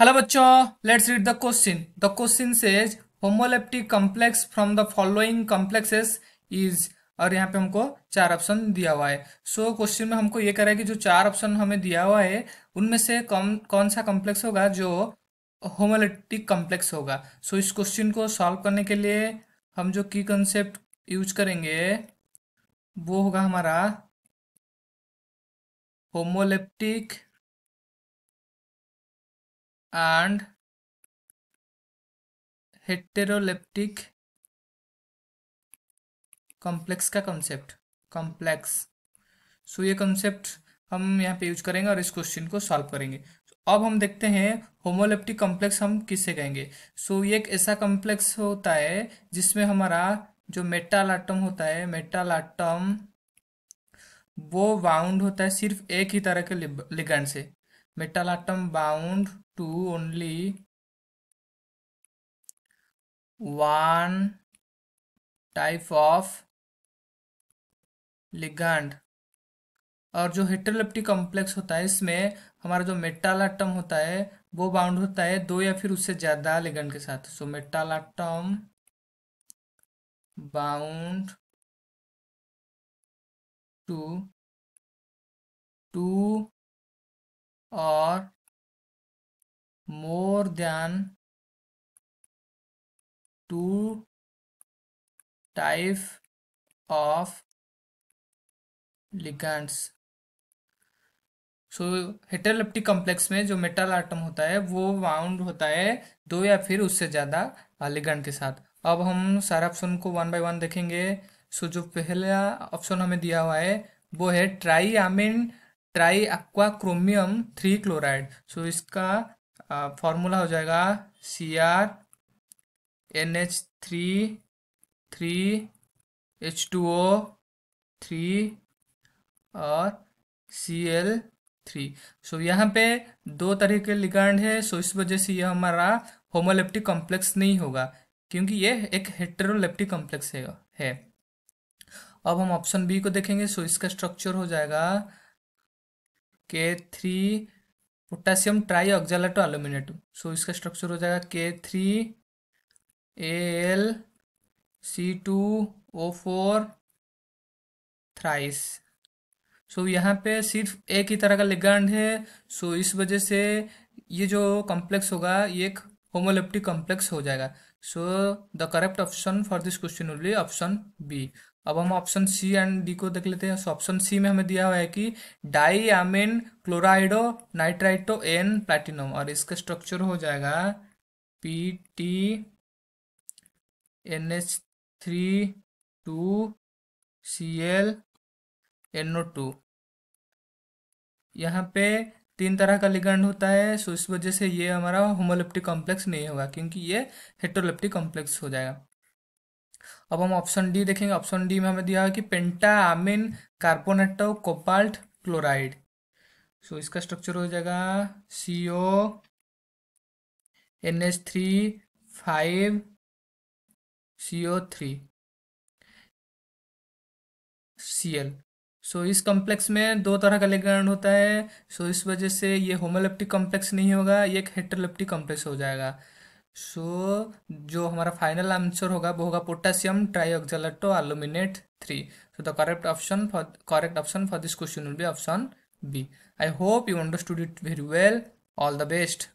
hello बच्चों let's read the question the question says homoleptic complex from the following complexes is और यहाँ पे हमको चार ऑप्शन दिया हुआ है सो so, क्वेश्चन में हमको ये कह रहा है कि जो चार ऑप्शन हमें दिया हुआ है उनमें से कौन कौन सा कॉम्प्लेक्स होगा जो होमोलेप्टिक कॉम्प्लेक्स होगा सो so, इस क्वेश्चन को सॉल्व करने के लिए हम जो की कंसेप्ट यूज करेंगे वो होगा हमारा होमोलेप्टिक and heteroleptic कॉम्प्लेक्स का concept कॉम्प्लेक्स सो ये concept हम यहाँ पे यूज करेंगे और इस क्वेश्चन को सॉल्व करेंगे so, अब हम देखते हैं होमोलेप्टिक कॉम्प्लेक्स हम किससे कहेंगे सो so, ये एक ऐसा कॉम्प्लेक्स होता है जिसमें हमारा जो मेटाल आटम होता है मेटाल आटम वो बाउंड होता है सिर्फ एक ही तरह के लिगेंड से metal atom bound to only one type of ligand और जो हेट्रोलेप्टिक कॉम्प्लेक्स होता है इसमें हमारा जो मेटालाटम होता है वो बाउंड होता है दो या फिर उससे ज्यादा लिगंड के साथ so metal atom bound to two और more than two type of ligands so heteroleptic complex में जो मेटल आइटम होता है वो वाउंड होता है दो या फिर उससे ज़्यादा लिगंड के साथ अब हम सारे ऑप्शन को वन बाय वन देखेंगे सो so, जो पहला ऑप्शन हमें दिया हुआ है वो है tri ammine tri aqua chromium three chloride so इसका फॉर्मूला हो जाएगा C R N H three three H two O three और सी एल थ्री सो यहाँ पे दो तरह के लिगांड है सो इस वजह से यह हमारा होमोलेप्टिक कॉम्प्लेक्स नहीं होगा क्योंकि ये एक हेटरोलेप्टिक कॉम्प्लेक्स है, है अब हम ऑप्शन बी को देखेंगे सो इसका स्ट्रक्चर हो जाएगा K three potassium tri oxalato aluminate so इसका स्ट्रक्चर हो जाएगा K three A L C two O four thrice so यहाँ पे सिर्फ एक ही तरह का लिगांड है सो so, इस वजह से ये जो कॉम्प्लेक्स होगा ये एक होमोलेप्टिक कॉम्प्लेक्स हो जाएगा so the correct option for this question only option B अब हम ऑप्शन सी एंड डी को देख लेते हैं सो ऑप्शन सी में हमें दिया हुआ है कि di ammine chlorido nitrito N platinum और इसका स्ट्रक्चर हो जाएगा P T N H three two C L N two यहाँ पे तीन तरह का लिगंड होता है सो इस वजह से ये हमारा होमोलिप्टिक कॉम्प्लेक्स नहीं होगा क्योंकि ये हेट्रोलेप्टिक कॉम्प्लेक्स हो जाएगा अब हम ऑप्शन डी देखेंगे ऑप्शन डी में हमें दिया है कि पेंटामिन कार्बोनेटो कोपाल्ट क्लोराइड सो इसका स्ट्रक्चर हो जाएगा C O N H three five C O three C L so इस कॉम्प्लेक्स में दो तरह का लेग्रांड होता है सो so इस वजह से ये होमोलेप्टिक कॉम्प्लेक्स नहीं होगा ये एक हेट्रोलेप्टिक कॉम्प्लेक्स हो जाएगा सो so, जो हमारा फाइनल आंसर होगा वो होगा potassium trioxalato aluminate three so the correct option for correct option for this question will be option B I hope you understood it very well all the best